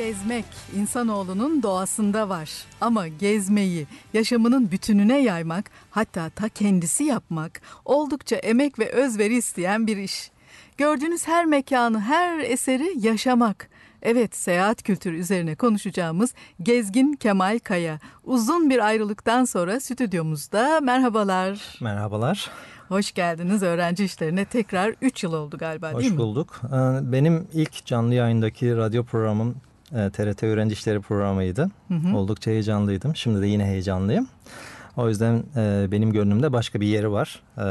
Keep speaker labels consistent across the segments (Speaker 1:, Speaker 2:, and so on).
Speaker 1: Gezmek insanoğlunun doğasında var ama gezmeyi yaşamının bütününe yaymak hatta ta kendisi yapmak oldukça emek ve özveri isteyen bir iş. Gördüğünüz her mekanı, her eseri yaşamak. Evet, seyahat kültürü üzerine konuşacağımız Gezgin Kemal Kaya. Uzun bir ayrılıktan sonra stüdyomuzda merhabalar.
Speaker 2: Merhabalar.
Speaker 1: Hoş geldiniz öğrenci işlerine. Tekrar 3 yıl oldu galiba Hoş mi? Hoş
Speaker 2: bulduk. Ee, benim ilk canlı yayındaki radyo programım e, ee, TRT Öğrenci İşleri programıydı. Hı hı. Oldukça heyecanlıydım. Şimdi de yine heyecanlıyım. O yüzden e, benim gönlümde başka bir yeri var. E,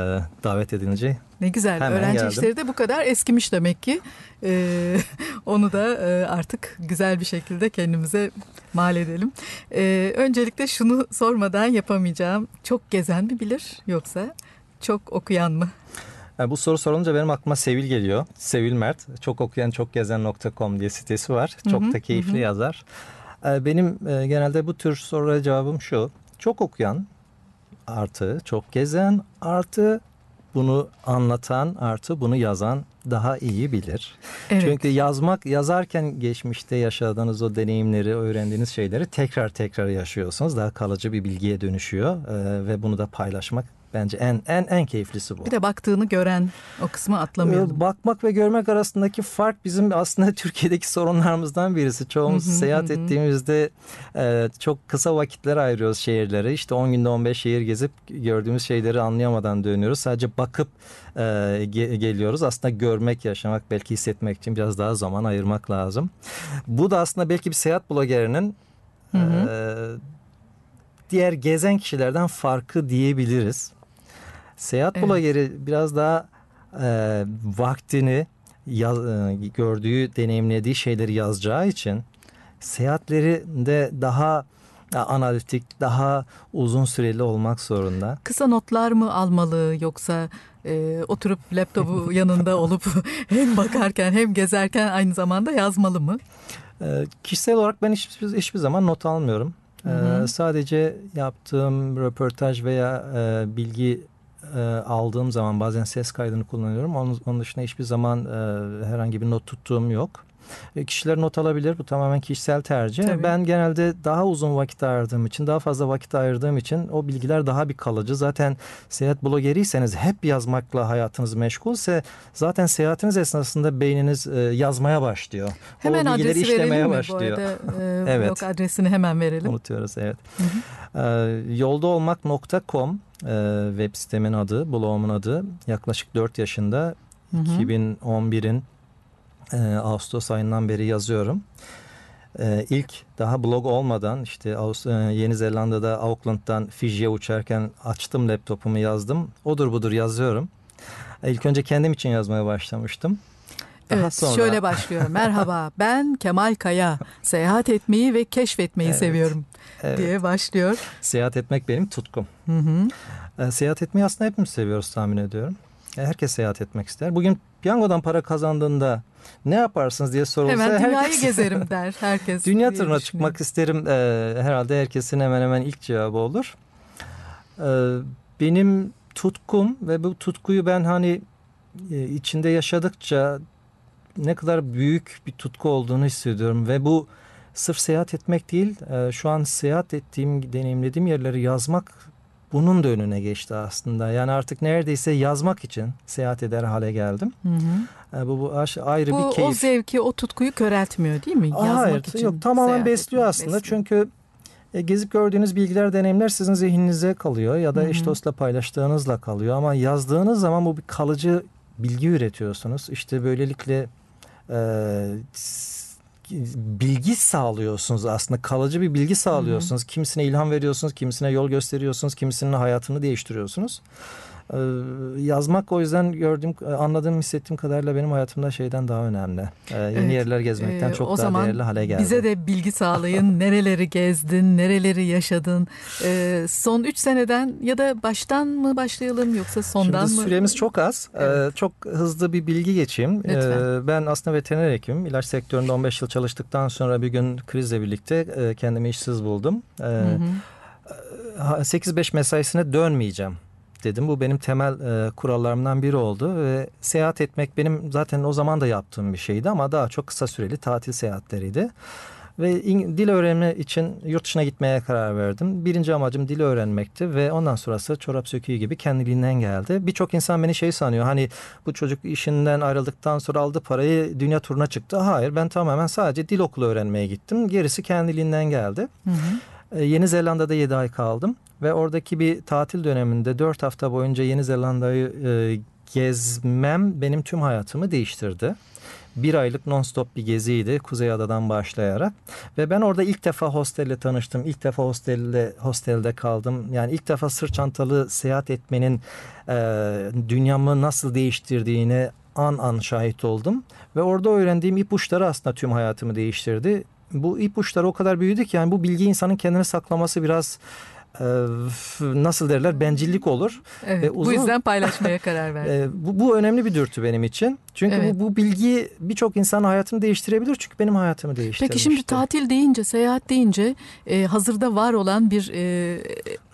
Speaker 2: davet edilince
Speaker 1: ne güzel. Hemen Öğrenci geldim. işleri de bu kadar eskimiş demek ki. Ee, onu da e, artık güzel bir şekilde kendimize mal edelim. Ee, öncelikle şunu sormadan yapamayacağım. Çok gezen mi bilir yoksa çok okuyan mı?
Speaker 2: bu soru sorulunca benim aklıma Sevil geliyor. Sevil Mert. Çok okuyan çok gezen.com diye sitesi var. Çok Hı-hı. da keyifli hı yazar. Ee, benim e, genelde bu tür sorulara cevabım şu. Çok okuyan artı çok gezen artı bunu anlatan artı bunu yazan daha iyi bilir. Evet. Çünkü yazmak yazarken geçmişte yaşadığınız o deneyimleri, öğrendiğiniz şeyleri tekrar tekrar yaşıyorsunuz. Daha kalıcı bir bilgiye dönüşüyor e, ve bunu da paylaşmak Bence en en en keyiflisi bu. Bir
Speaker 1: de baktığını gören o kısmı atlamayalım. Ee, bakmak ve görmek arasındaki
Speaker 2: fark bizim aslında Türkiye'deki sorunlarımızdan birisi. Çoğumuz hı hı, seyahat hı. ettiğimizde e, çok kısa vakitler ayırıyoruz şehirlere. İşte 10 günde 15 şehir gezip gördüğümüz şeyleri anlayamadan dönüyoruz. Sadece bakıp e, ge- geliyoruz. Aslında görmek, yaşamak, belki hissetmek için biraz daha zaman ayırmak lazım. Bu da aslında belki bir seyahat blogerinin hı hı. E, diğer gezen kişilerden farkı diyebiliriz. Seyahat evet. blogeri biraz daha e, vaktini yaz, e, gördüğü, deneyimlediği şeyleri yazacağı için seyahatleri de daha analitik, daha uzun süreli olmak zorunda.
Speaker 1: Kısa notlar mı almalı yoksa e, oturup laptopu yanında olup hem bakarken hem gezerken aynı zamanda yazmalı mı? E, kişisel olarak ben hiçbir, hiçbir zaman not almıyorum.
Speaker 2: E, hı hı. E, sadece yaptığım röportaj veya e, bilgi e, aldığım zaman bazen ses kaydını kullanıyorum. Onun, onun dışında hiçbir zaman e, herhangi bir not tuttuğum yok. E, kişiler not alabilir. Bu tamamen kişisel tercih. Tabii. Ben genelde daha uzun vakit ayırdığım için, daha fazla vakit ayırdığım için o bilgiler daha bir kalıcı. Zaten seyahat blogeriyseniz hep yazmakla hayatınız meşgulse zaten seyahatiniz esnasında beyniniz e, yazmaya başlıyor. Hemen o bilgileri adresi işlemeye verelim mi bu arada?
Speaker 1: E, evet. Blog adresini hemen verelim.
Speaker 2: Unutuyoruz evet. Hı hı. E, yoldaolmak.com e, web sitemin adı, blogumun adı yaklaşık 4 yaşında 2011'in e, Ağustos ayından beri yazıyorum. E, ilk daha blog olmadan işte e, Yeni Zelanda'da Auckland'dan Fiji'ye uçarken açtım laptopumu yazdım. Odur budur yazıyorum. İlk önce kendim için yazmaya başlamıştım. Daha evet, sonra... şöyle
Speaker 1: başlıyorum. Merhaba, ben Kemal Kaya. Seyahat etmeyi ve keşfetmeyi evet, seviyorum
Speaker 2: evet. diye başlıyor. Seyahat etmek benim tutkum. Hı hı. Ee, seyahat etmeyi aslında hepimiz seviyoruz tahmin ediyorum. Herkes seyahat etmek ister. Bugün piyangodan para kazandığında ne yaparsınız diye sorulsa hemen dünyayı herkes, gezerim
Speaker 1: der herkes. dünya turuna
Speaker 2: çıkmak isterim e, herhalde herkesin hemen hemen ilk cevabı olur. E, benim tutkum ve bu tutkuyu ben hani e, içinde yaşadıkça ne kadar büyük bir tutku olduğunu hissediyorum ve bu sırf seyahat etmek değil e, şu an seyahat ettiğim deneyimlediğim yerleri yazmak bunun da önüne geçti aslında. Yani artık neredeyse yazmak için seyahat eder hale geldim.
Speaker 1: Hı hı.
Speaker 2: Ee, bu, bu ayrı bu, bir keyif. O
Speaker 1: zevki, o tutkuyu köreltmiyor değil mi? Yazmak Hayır, için yok tamamen besliyor aslında. Besliyor. Çünkü
Speaker 2: e, gezip gördüğünüz bilgiler, deneyimler sizin zihninizde kalıyor ya da Hı-hı. eş dostla paylaştığınızla kalıyor. Ama yazdığınız zaman bu bir kalıcı bilgi üretiyorsunuz. İşte böylelikle e, bilgi sağlıyorsunuz aslında kalıcı bir bilgi sağlıyorsunuz. Hı hı. Kimisine ilham veriyorsunuz, kimisine yol gösteriyorsunuz, kimisinin hayatını değiştiriyorsunuz. Ee, yazmak o yüzden gördüğüm e, anladığım hissettiğim kadarıyla benim hayatımda şeyden daha önemli. Ee,
Speaker 1: yeni evet, yerler gezmekten e, çok daha değerli hale geldi. Bize de bilgi sağlayın. nereleri gezdin, nereleri yaşadın? son 3 seneden ya da baştan mı başlayalım yoksa sondan Şimdi mı?
Speaker 2: Süremiz çok az. Evet. çok hızlı bir bilgi geçeyim. Lütfen. ben aslında veteriner hekimim. İlaç sektöründe 15 yıl çalıştıktan sonra bir gün krizle birlikte e, kendimi işsiz buldum. Ee, 8-5 e, mesaisine dönmeyeceğim dedim. Bu benim temel e, kurallarımdan biri oldu ve seyahat etmek benim zaten o zaman da yaptığım bir şeydi ama daha çok kısa süreli tatil seyahatleriydi. Ve in, dil öğrenimi için yurt dışına gitmeye karar verdim. Birinci amacım dil öğrenmekti ve ondan sonrası çorap söküğü gibi kendiliğinden geldi. Birçok insan beni şey sanıyor hani bu çocuk işinden ayrıldıktan sonra aldı parayı dünya turuna çıktı. Hayır ben tamamen sadece dil okulu öğrenmeye gittim. Gerisi kendiliğinden geldi. Hı hı. E, Yeni Zelanda'da 7 ay kaldım. Ve oradaki bir tatil döneminde dört hafta boyunca Yeni Zelanda'yı e, gezmem benim tüm hayatımı değiştirdi. Bir aylık nonstop bir geziydi Kuzey Adadan başlayarak. Ve ben orada ilk defa hostelle tanıştım. İlk defa hostelle, hostelde kaldım. Yani ilk defa sırt çantalı seyahat etmenin e, dünyamı nasıl değiştirdiğini an an şahit oldum. Ve orada öğrendiğim ipuçları aslında tüm hayatımı değiştirdi. Bu ipuçları o kadar büyüdü ki yani bu bilgi insanın kendini saklaması biraz e, nasıl derler bencillik olur. Evet, e, uzun, bu yüzden
Speaker 1: paylaşmaya karar verdim.
Speaker 2: E, bu, bu önemli bir dürtü benim için. Çünkü evet. bu, bu bilgi birçok insanın hayatını değiştirebilir. Çünkü benim hayatımı değiştirmişti. Peki şimdi
Speaker 1: tatil deyince, seyahat deyince e, hazırda var olan bir e,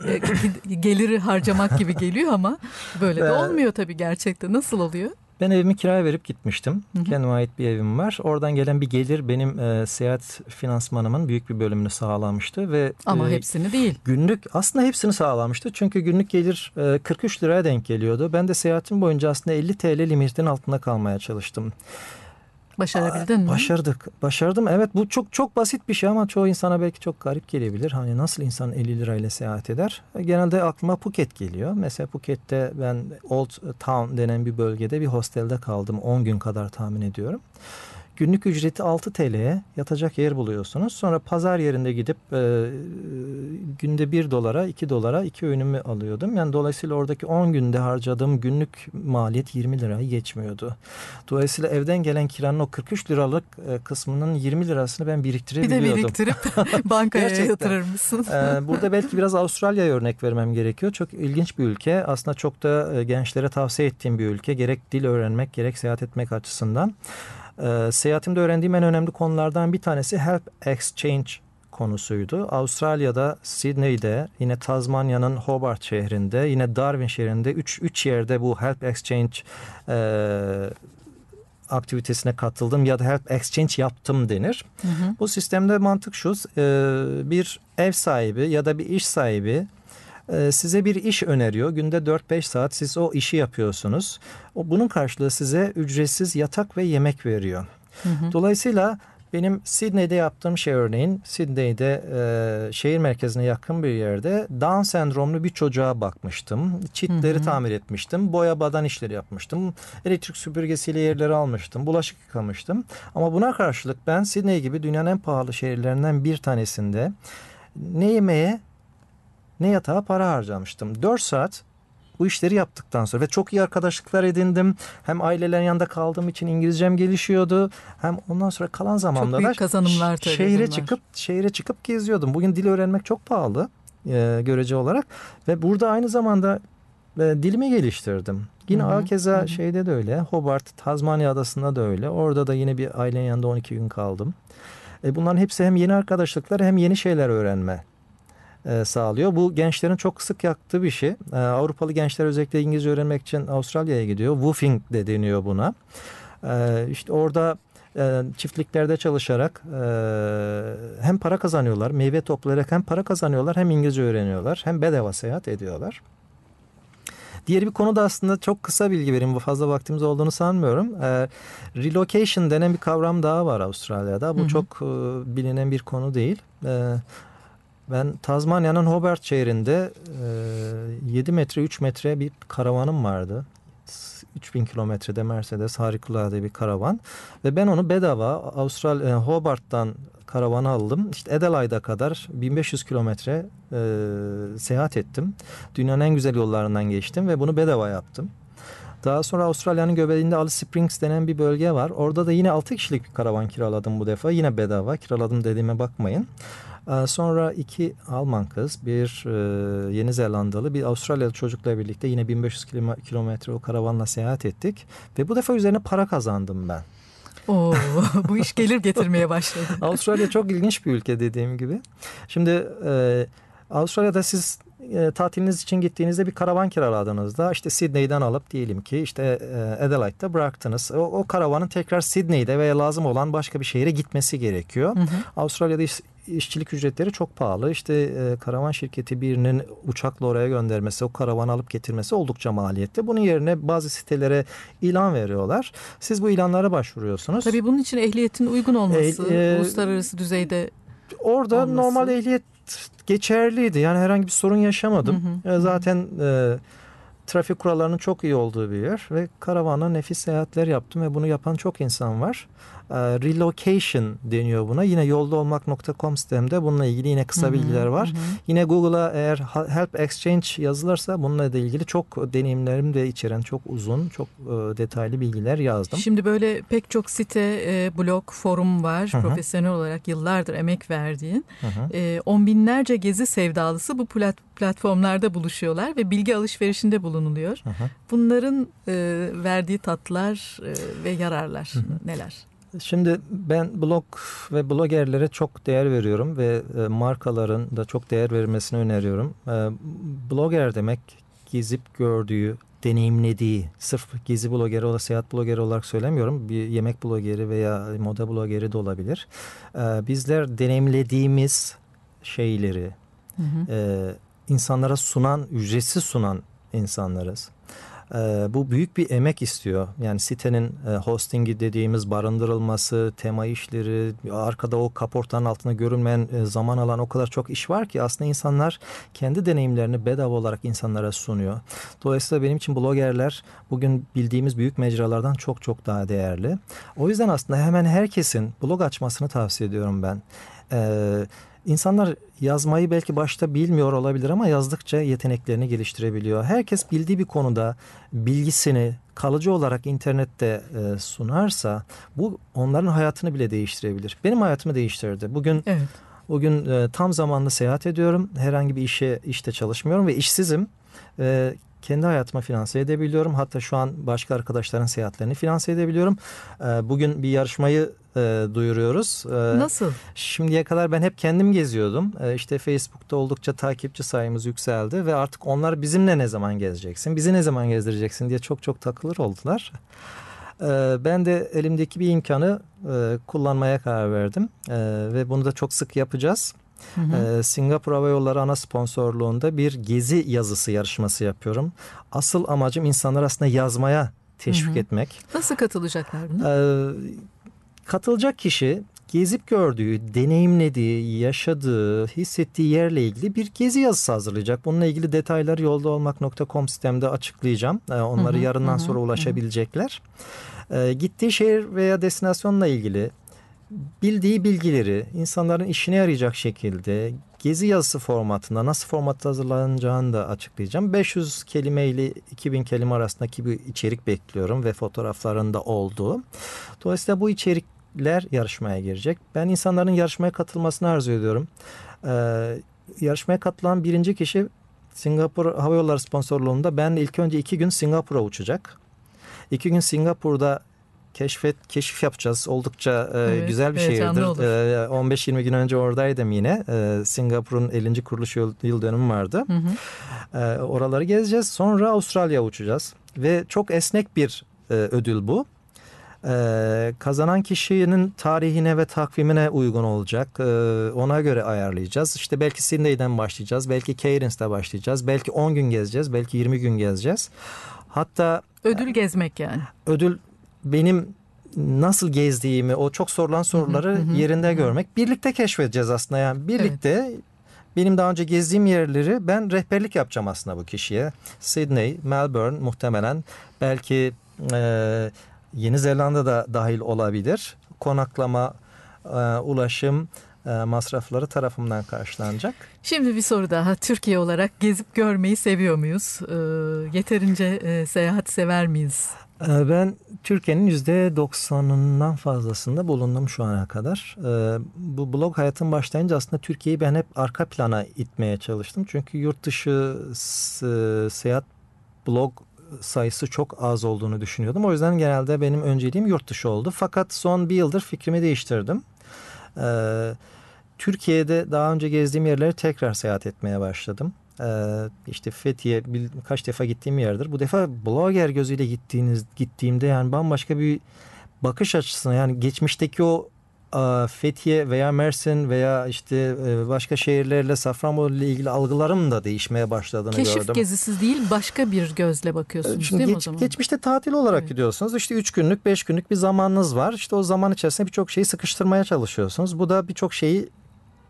Speaker 1: e, geliri harcamak gibi geliyor ama böyle de olmuyor tabii gerçekte. Nasıl oluyor?
Speaker 2: Ben evimi kiraya verip gitmiştim. Hı hı. Kendime ait bir evim var. Oradan gelen bir gelir benim e, seyahat finansmanımın büyük bir bölümünü sağlamıştı ve ama e, hepsini değil. Günlük aslında hepsini sağlamıştı. Çünkü günlük gelir e, 43 liraya denk geliyordu. Ben de seyahatim boyunca aslında 50 TL limitin altında kalmaya çalıştım. Başarabildin mi? Başardık. Başardım. Evet bu çok çok basit bir şey ama çoğu insana belki çok garip gelebilir. Hani nasıl insan 50 lirayla seyahat eder? E, genelde aklıma Phuket geliyor. Mesela Phuket'te ben Old Town denen bir bölgede bir hostelde kaldım. 10 gün kadar tahmin ediyorum. Günlük ücreti 6 TL'ye yatacak yer buluyorsunuz. Sonra pazar yerinde gidip e, günde 1 dolara, 2 dolara 2 öğünümü alıyordum. Yani dolayısıyla oradaki 10 günde harcadığım günlük maliyet 20 lirayı geçmiyordu. Dolayısıyla evden gelen kiranın o 43 liralık e, kısmının 20 lirasını ben biriktirebiliyordum. Bir de biriktirip bankaya yatırır
Speaker 1: mısın? e,
Speaker 2: burada belki biraz Avustralya'ya örnek vermem gerekiyor. Çok ilginç bir ülke. Aslında çok da e, gençlere tavsiye ettiğim bir ülke. Gerek dil öğrenmek, gerek seyahat etmek açısından. E, seyahatimde öğrendiğim en önemli konulardan bir tanesi Help Exchange konusuydu. Avustralya'da, Sydney'de, yine Tazmanya'nın Hobart şehrinde, yine Darwin şehrinde 3 yerde bu Help Exchange e, aktivitesine katıldım ya da help exchange yaptım denir. Hı hı. Bu sistemde mantık şu e, bir ev sahibi ya da bir iş sahibi ee, size bir iş öneriyor. Günde 4-5 saat siz o işi yapıyorsunuz. bunun karşılığı size ücretsiz yatak ve yemek veriyor. Hı hı. Dolayısıyla benim Sydney'de yaptığım şey örneğin Sydney'de e, şehir merkezine yakın bir yerde Down sendromlu bir çocuğa bakmıştım. Çitleri hı hı. tamir etmiştim. Boya badan işleri yapmıştım. Elektrik süpürgesiyle yerleri almıştım. Bulaşık yıkamıştım. Ama buna karşılık ben Sydney gibi dünyanın en pahalı şehirlerinden bir tanesinde ne yemeye? ne yatağa para harcamıştım. 4 saat bu işleri yaptıktan sonra ve çok iyi arkadaşlıklar edindim. Hem ailelerin yanında kaldığım için İngilizcem gelişiyordu. Hem ondan sonra kalan
Speaker 1: zamanlarda çok büyük kazanımlar tabii şehre bunlar. çıkıp
Speaker 2: şehre çıkıp geziyordum. Bugün dil öğrenmek çok pahalı e, görece olarak ve burada aynı zamanda e, dilimi geliştirdim. Yine hı hı, keza hı. şeyde de öyle. Hobart, Tazmanya adasında da öyle. Orada da yine bir ailenin yanında 12 gün kaldım. E, bunların hepsi hem yeni arkadaşlıklar hem yeni şeyler öğrenme e, sağlıyor. Bu gençlerin çok sık yaktığı bir şey. E, Avrupalı gençler özellikle İngilizce öğrenmek için Avustralya'ya gidiyor. Woofing de deniyor buna. E, işte orada çiftliklerde çalışarak hem para kazanıyorlar, meyve toplayarak hem para kazanıyorlar, hem İngilizce öğreniyorlar, hem bedava seyahat ediyorlar. Diğer bir konu da aslında çok kısa bilgi vereyim. Bu fazla vaktimiz olduğunu sanmıyorum. E, relocation denen bir kavram daha var Avustralya'da. Bu hı hı. çok e, bilinen bir konu değil. E, ben Tazmanya'nın Hobart şehrinde e, 7 metre 3 metre bir karavanım vardı. 3000 kilometrede Mercedes harikulade bir karavan ve ben onu bedava Avustral e, Hobart'tan karavanı aldım. İşte Adelaide'a kadar 1500 kilometre seyahat ettim. Dünyanın en güzel yollarından geçtim ve bunu bedava yaptım. Daha sonra Avustralya'nın göbeğinde Alice Springs denen bir bölge var. Orada da yine 6 kişilik bir karavan kiraladım bu defa. Yine bedava kiraladım dediğime bakmayın. Ee, sonra iki Alman kız, bir e, Yeni Zelandalı, bir Avustralyalı çocukla birlikte yine 1500 kilometre o karavanla seyahat ettik. Ve bu defa üzerine para kazandım ben.
Speaker 1: Oo, bu iş gelir getirmeye başladı.
Speaker 2: Avustralya çok ilginç bir ülke dediğim gibi. Şimdi e, Avustralya'da siz e, tatiliniz için gittiğinizde bir karavan da işte Sydney'den alıp diyelim ki işte Adelaide'de bıraktınız. O, o karavanın tekrar Sydney'de veya lazım olan başka bir şehire gitmesi gerekiyor. Hı hı. Avustralya'da işçilik ücretleri çok pahalı. İşte e, karavan şirketi birinin uçakla oraya göndermesi, o karavanı alıp getirmesi oldukça maliyette. Bunun yerine bazı sitelere ilan veriyorlar. Siz bu ilanlara başvuruyorsunuz. Tabii bunun
Speaker 1: için ehliyetin uygun olması, e, e, uluslararası düzeyde Orada olması. normal ehliyet
Speaker 2: geçerliydi. Yani herhangi bir sorun yaşamadım. Hı hı. E, zaten... E, trafik kurallarının çok iyi olduğu bir yer ve karavana nefis seyahatler yaptım ve bunu yapan çok insan var. Ee, relocation deniyor buna. Yine yoldaolmak.com sitemde bununla ilgili yine kısa bilgiler var. Yine Google'a eğer help exchange yazılırsa bununla da ilgili çok deneyimlerim de içeren çok uzun, çok e, detaylı bilgiler yazdım. Şimdi
Speaker 1: böyle pek çok site, e, blog, forum var. Profesyonel olarak yıllardır emek verdiğin. E, on binlerce gezi sevdalısı bu platformlarda buluşuyorlar ve bilgi alışverişinde bulunuyorlar bulunuluyor. Aha. Bunların e, verdiği tatlar e, ve yararlar Hı. neler?
Speaker 2: Şimdi ben blog ve blogerlere çok değer veriyorum ve e, markaların da çok değer vermesini öneriyorum. E, Blogger demek gizip gördüğü, deneyimlediği, sırf gizli blogeri olarak, seyahat blogeri olarak söylemiyorum. Bir yemek blogeri veya moda blogeri de olabilir. E, bizler deneyimlediğimiz şeyleri hı hı. insanlara sunan, ücretsiz sunan insanlarız. Ee, bu büyük bir emek istiyor. Yani sitenin e, hostingi dediğimiz barındırılması, tema işleri, arkada o kaportanın altında görünmeyen e, zaman alan o kadar çok iş var ki aslında insanlar kendi deneyimlerini bedava olarak insanlara sunuyor. Dolayısıyla benim için blogerler bugün bildiğimiz büyük mecralardan çok çok daha değerli. O yüzden aslında hemen herkesin blog açmasını tavsiye ediyorum ben. Ee, insanlar yazmayı belki başta bilmiyor olabilir ama yazdıkça yeteneklerini geliştirebiliyor. Herkes bildiği bir konuda bilgisini kalıcı olarak internette e, sunarsa bu onların hayatını bile değiştirebilir. Benim hayatımı değiştirdi. Bugün evet. bugün e, tam zamanlı seyahat ediyorum. Herhangi bir işe işte çalışmıyorum ve işsizim. E, kendi hayatıma finanse edebiliyorum. Hatta şu an başka arkadaşların seyahatlerini finanse edebiliyorum. Ee, bugün bir yarışmayı e, duyuruyoruz. Ee, Nasıl? Şimdiye kadar ben hep kendim geziyordum. Ee, işte Facebook'ta oldukça takipçi sayımız yükseldi ve artık onlar bizimle ne zaman gezeceksin, bizi ne zaman gezdireceksin diye çok çok takılır oldular. ben de elimdeki bir imkanı e, kullanmaya karar verdim ve bunu da çok sık yapacağız. Hı hı. Ee, Singapur Hava Yolları ana sponsorluğunda bir gezi yazısı yarışması yapıyorum. Asıl amacım insanlar aslında yazmaya teşvik hı hı. etmek.
Speaker 1: Nasıl katılacaklar buna?
Speaker 2: Ee, katılacak kişi gezip gördüğü, deneyimlediği, yaşadığı, hissettiği yerle ilgili bir gezi yazısı hazırlayacak. Bununla ilgili detayları yolda olmak.com sistemde açıklayacağım. Ee, onları hı hı, yarından hı, sonra ulaşabilecekler. Hı. Gittiği şehir veya destinasyonla ilgili bildiği bilgileri insanların işine yarayacak şekilde gezi yazısı formatında nasıl formatta hazırlanacağını da açıklayacağım. 500 kelime ile 2000 kelime arasındaki bir içerik bekliyorum ve fotoğraflarında olduğu. Dolayısıyla bu içerikler yarışmaya girecek. Ben insanların yarışmaya katılmasını arzu ediyorum. Ee, yarışmaya katılan birinci kişi Singapur Hava Yolları sponsorluğunda ben ilk önce iki gün Singapur'a uçacak. İki gün Singapur'da keşfet keşif yapacağız. Oldukça e, evet, güzel bir şehirdir. E, 15-20 gün önce oradaydım yine. E, Singapur'un 50. kuruluş yıl, yıl dönümü vardı. Hı hı. E, oraları gezeceğiz. Sonra Avustralya uçacağız ve çok esnek bir e, ödül bu. Ee, kazanan kişinin tarihine ve takvimine uygun olacak. Ee, ona göre ayarlayacağız. İşte belki Sydney'den başlayacağız. Belki Cairns'te başlayacağız. Belki 10 gün gezeceğiz. Belki 20 gün gezeceğiz. Hatta
Speaker 1: ödül gezmek yani.
Speaker 2: Ödül benim nasıl gezdiğimi, o çok sorulan soruları hı hı, yerinde görmek. Birlikte keşfedeceğiz aslında yani. Birlikte evet. benim daha önce gezdiğim yerleri ben rehberlik yapacağım aslında bu kişiye. Sydney, Melbourne muhtemelen belki e, Yeni Zelanda da dahil olabilir. Konaklama, e, ulaşım, e, masrafları tarafımdan karşılanacak.
Speaker 1: Şimdi bir soru daha. Türkiye olarak gezip görmeyi seviyor muyuz? E, yeterince e, seyahat sever miyiz?
Speaker 2: Ee, ben Türkiye'nin %90'ından fazlasında bulundum şu ana kadar. Ee, bu blog hayatım başlayınca aslında Türkiye'yi ben hep arka plana itmeye çalıştım. Çünkü yurt dışı seyahat blog sayısı çok az olduğunu düşünüyordum. O yüzden genelde benim önceliğim yurt dışı oldu. Fakat son bir yıldır fikrimi değiştirdim. Ee, Türkiye'de daha önce gezdiğim yerleri tekrar seyahat etmeye başladım. Ee, işte Fethiye kaç defa gittiğim yerdir. Bu defa blogger gözüyle gittiğiniz gittiğimde yani bambaşka bir bakış açısına yani geçmişteki o e, Fethiye veya Mersin veya işte e, başka şehirlerle Safranbolu ile ilgili algılarım da değişmeye başladığını Keşif gördüm. Keşif
Speaker 1: gezisi değil başka bir gözle bakıyorsunuz e, Şimdi değil geç, mi o zaman?
Speaker 2: Geçmişte tatil olarak evet. gidiyorsunuz. İşte üç günlük beş günlük bir zamanınız var. İşte o zaman içerisinde birçok şeyi sıkıştırmaya çalışıyorsunuz. Bu da birçok şeyi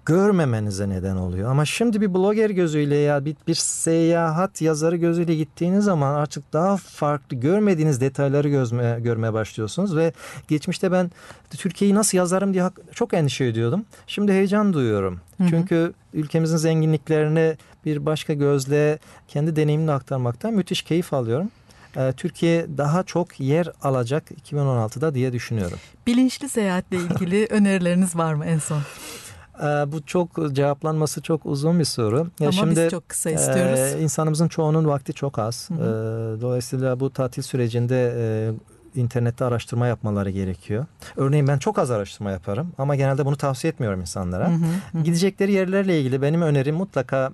Speaker 2: görmemenize neden oluyor. Ama şimdi bir blogger gözüyle ya bir, bir seyahat yazarı gözüyle gittiğiniz zaman artık daha farklı görmediğiniz detayları gözme, görmeye başlıyorsunuz ve geçmişte ben Türkiye'yi nasıl yazarım diye çok endişe ediyordum. Şimdi heyecan duyuyorum. Hı-hı. Çünkü ülkemizin zenginliklerini bir başka gözle kendi deneyimini aktarmaktan müthiş keyif alıyorum. Ee, Türkiye daha çok yer alacak 2016'da diye düşünüyorum.
Speaker 1: Bilinçli seyahatle ilgili önerileriniz var mı en son?
Speaker 2: Ee, bu çok cevaplanması çok uzun bir soru. Ama ya şimdi, biz çok kısa istiyoruz. E, insanımızın çoğunun vakti çok az. Hı hı. Ee, dolayısıyla bu tatil sürecinde e, internette araştırma yapmaları gerekiyor. Örneğin ben çok az araştırma yaparım ama genelde bunu tavsiye etmiyorum insanlara. Hı hı, hı. Gidecekleri yerlerle ilgili benim önerim mutlaka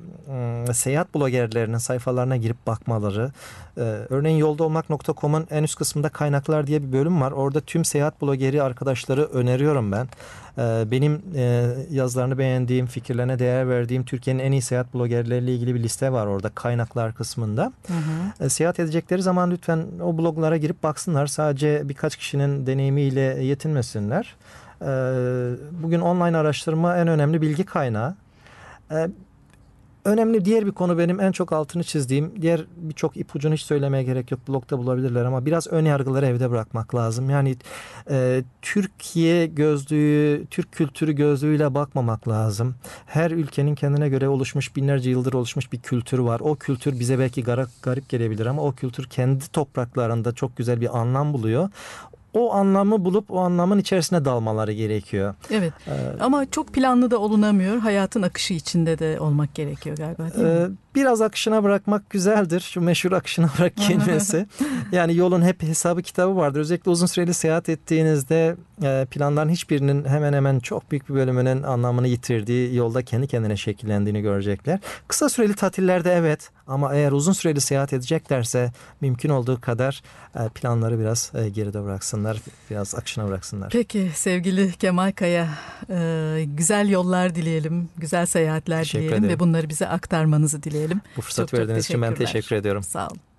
Speaker 2: ıı, seyahat blogerlerinin sayfalarına girip bakmaları. Ee, örneğin yoldaolmak.com'un en üst kısmında kaynaklar diye bir bölüm var. Orada tüm seyahat blogeri arkadaşları öneriyorum ben. Ee, benim e, yazılarını beğendiğim, fikirlerine değer verdiğim Türkiye'nin en iyi seyahat blogerleriyle ilgili bir liste var orada kaynaklar kısmında. Hı hı. Ee, seyahat edecekleri zaman lütfen o bloglara girip baksınlar. Sadece birkaç kişinin deneyimiyle yetinmesinler. Ee, bugün online araştırma en önemli bilgi kaynağı. Önemli diğer bir konu benim en çok altını çizdiğim, diğer birçok ipucunu hiç söylemeye gerek yok. Blogda bulabilirler ama biraz ön yargıları evde bırakmak lazım. Yani e, Türkiye gözlüğü, Türk kültürü gözlüğüyle bakmamak lazım. Her ülkenin kendine göre oluşmuş, binlerce yıldır oluşmuş bir kültürü var. O kültür bize belki garip, garip gelebilir ama o kültür kendi topraklarında çok güzel bir anlam buluyor o anlamı bulup o anlamın içerisine dalmaları gerekiyor. Evet ee,
Speaker 1: ama çok planlı da olunamıyor. Hayatın akışı içinde de olmak gerekiyor galiba değil e, mi? Ee,
Speaker 2: biraz akışına bırakmak güzeldir. Şu meşhur akışına bırak kelimesi. yani yolun hep hesabı kitabı vardır. Özellikle uzun süreli seyahat ettiğinizde e, planların hiçbirinin hemen hemen çok büyük bir bölümünün anlamını yitirdiği yolda kendi kendine şekillendiğini görecekler. Kısa süreli tatillerde evet ama eğer uzun süreli seyahat edeceklerse mümkün olduğu kadar e, planları biraz e, geride bıraksınlar. Biraz akışına bıraksınlar.
Speaker 1: Peki sevgili Kemal Kaya güzel yollar dileyelim. Güzel seyahatler Teşekkür dileyelim ederim. ve bunları bize aktarmanızı dileyelim diyelim. Bu fırsat çok, verdiğiniz için ben teşekkür
Speaker 2: ediyorum. Sağ olun.